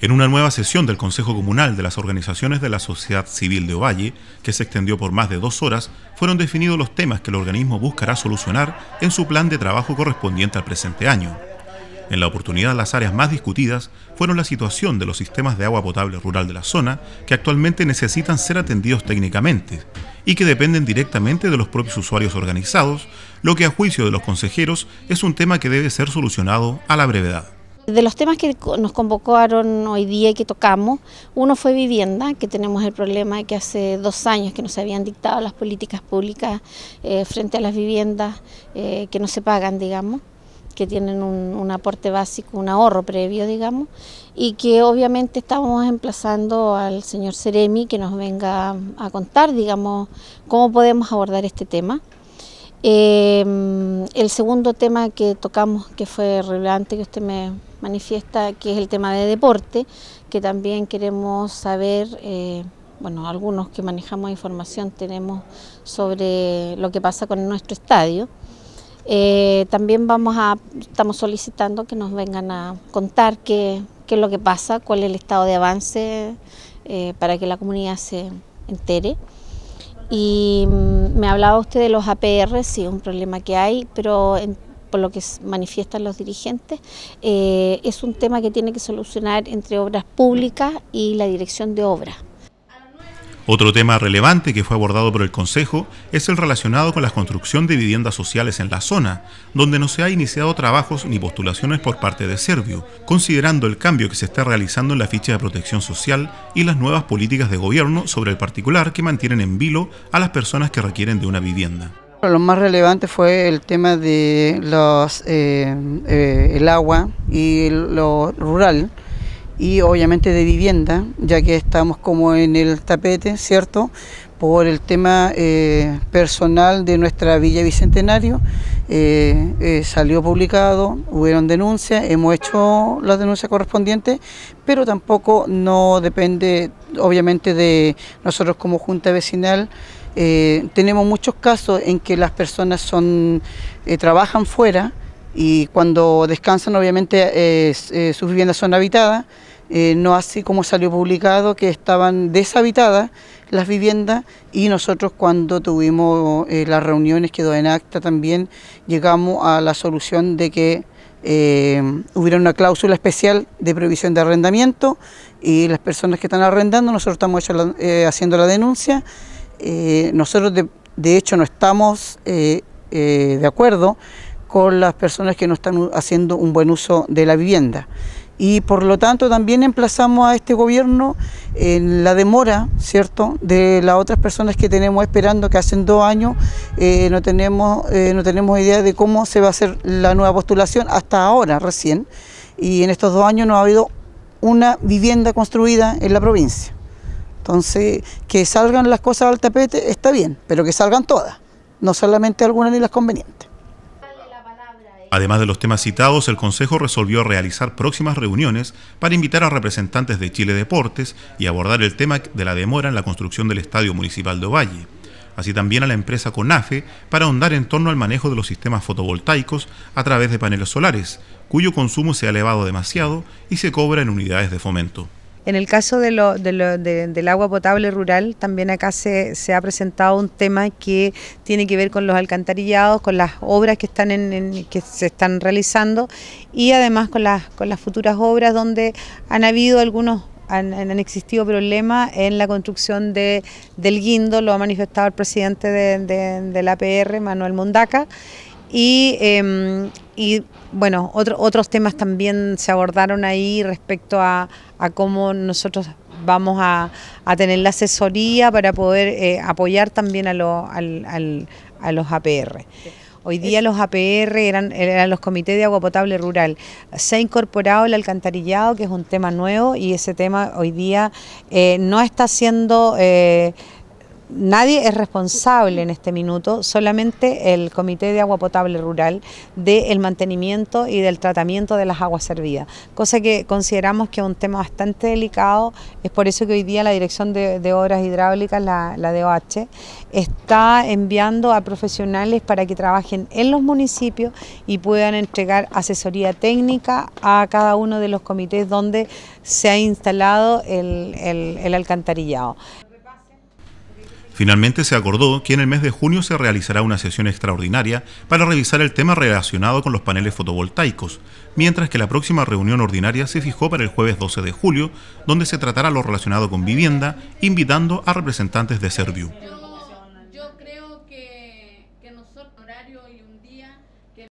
En una nueva sesión del Consejo Comunal de las Organizaciones de la Sociedad Civil de Ovalle, que se extendió por más de dos horas, fueron definidos los temas que el organismo buscará solucionar en su plan de trabajo correspondiente al presente año. En la oportunidad las áreas más discutidas fueron la situación de los sistemas de agua potable rural de la zona, que actualmente necesitan ser atendidos técnicamente y que dependen directamente de los propios usuarios organizados, lo que a juicio de los consejeros es un tema que debe ser solucionado a la brevedad. De los temas que nos convocaron hoy día y que tocamos, uno fue vivienda, que tenemos el problema de que hace dos años que no se habían dictado las políticas públicas eh, frente a las viviendas eh, que no se pagan, digamos que tienen un, aporte básico, un ahorro previo, digamos, y que obviamente estamos emplazando al señor Seremi que nos venga a contar, digamos, cómo podemos abordar este tema. Eh, el segundo tema que tocamos, que fue relevante, que usted me, manifiesta, que es el tema de deporte, que también queremos saber, eh, bueno, algunos que manejamos información tenemos sobre lo que pasa con nuestro estadio. Eh, también vamos a, estamos solicitando que nos vengan a contar qué, qué es lo que pasa, cuál es el estado de avance eh, para que la comunidad se entere. Y mm, me hablaba usted de los APR, sí, un problema que hay, pero en por lo que manifiestan los dirigentes, eh, es un tema que tiene que solucionar entre obras públicas y la dirección de obra. Otro tema relevante que fue abordado por el Consejo es el relacionado con la construcción de viviendas sociales en la zona, donde no se ha iniciado trabajos ni postulaciones por parte de Servio, considerando el cambio que se está realizando en la ficha de protección social y las nuevas políticas de gobierno sobre el particular que mantienen en vilo a las personas que requieren de una vivienda. Lo más relevante fue el tema de los, eh, eh, el agua y lo rural y obviamente de vivienda, ya que estamos como en el tapete, ¿cierto? Por el tema eh, personal de nuestra Villa Bicentenario, salió publicado, hubieron denuncias, hemos hecho las denuncias correspondientes, pero tampoco no depende, obviamente, de nosotros como Junta Vecinal. Eh, tenemos muchos casos en que las personas son, eh, trabajan fuera y cuando descansan obviamente eh, sus viviendas son habitadas, no así como salió publicado que estaban deshabitadas las viviendas y nosotros cuando tuvimos las reuniones quedó en acta también llegamos a la solución de que hubiera una cláusula especial de prohibición de arrendamiento y las personas que están arrendando, nosotros estamos haciendo la denuncia eh, nosotros de, hecho no estamos eh, eh, de acuerdo con las personas que no están haciendo un buen uso de la vivienda. Y por lo tanto también emplazamos a este gobierno en la demora, ¿cierto?, de las otras personas que tenemos esperando, que hacen dos años no, tenemos, no tenemos idea de cómo se va a hacer la nueva postulación hasta ahora recién. Y en estos dos años no ha habido una vivienda construida en la provincia. Entonces, que salgan las cosas al tapete está bien, pero que salgan todas, no solamente algunas ni las convenientes. Además de los temas citados, el Consejo resolvió realizar próximas reuniones para invitar a representantes de Chile Deportes y abordar el tema de la demora en la construcción del Estadio Municipal de Ovalle, así también a la empresa CONAFE para ahondar en torno al manejo de los sistemas fotovoltaicos a través de paneles solares, cuyo consumo se ha elevado demasiado y se cobra en unidades de fomento. En el caso de del agua potable rural, también acá se, ha presentado un tema que tiene que ver con los alcantarillados, con las obras que, están que se están realizando y además con las, con las futuras obras donde han habido algunos han, existido problemas en la construcción del guindo, lo ha manifestado el presidente de, la APR, Manuel Mondaca. Y, em, y bueno, otro, otros temas también se abordaron ahí respecto a, cómo nosotros vamos a, tener la asesoría para poder eh, apoyar también a, lo, a los APR. Hoy día los APR eran, eran, los comités de agua potable rural. Se ha incorporado el alcantarillado, que es un tema nuevo, y ese tema hoy día eh, no está siendo... Eh, nadie es responsable en este minuto, solamente el Comité de Agua Potable Rural del mantenimiento y del tratamiento de las aguas servidas, cosa que consideramos que es un tema bastante delicado, es por eso que hoy día la Dirección de, Obras Hidráulicas, la, DOH, está enviando a profesionales para que trabajen en los municipios y puedan entregar asesoría técnica a cada uno de los comités donde se ha instalado el alcantarillado. Finalmente se acordó que en el mes de junio se realizará una sesión extraordinaria para revisar el tema relacionado con los paneles fotovoltaicos, mientras que la próxima reunión ordinaria se fijó para el jueves 12 de julio, donde se tratará lo relacionado con vivienda, invitando a representantes de Serviu.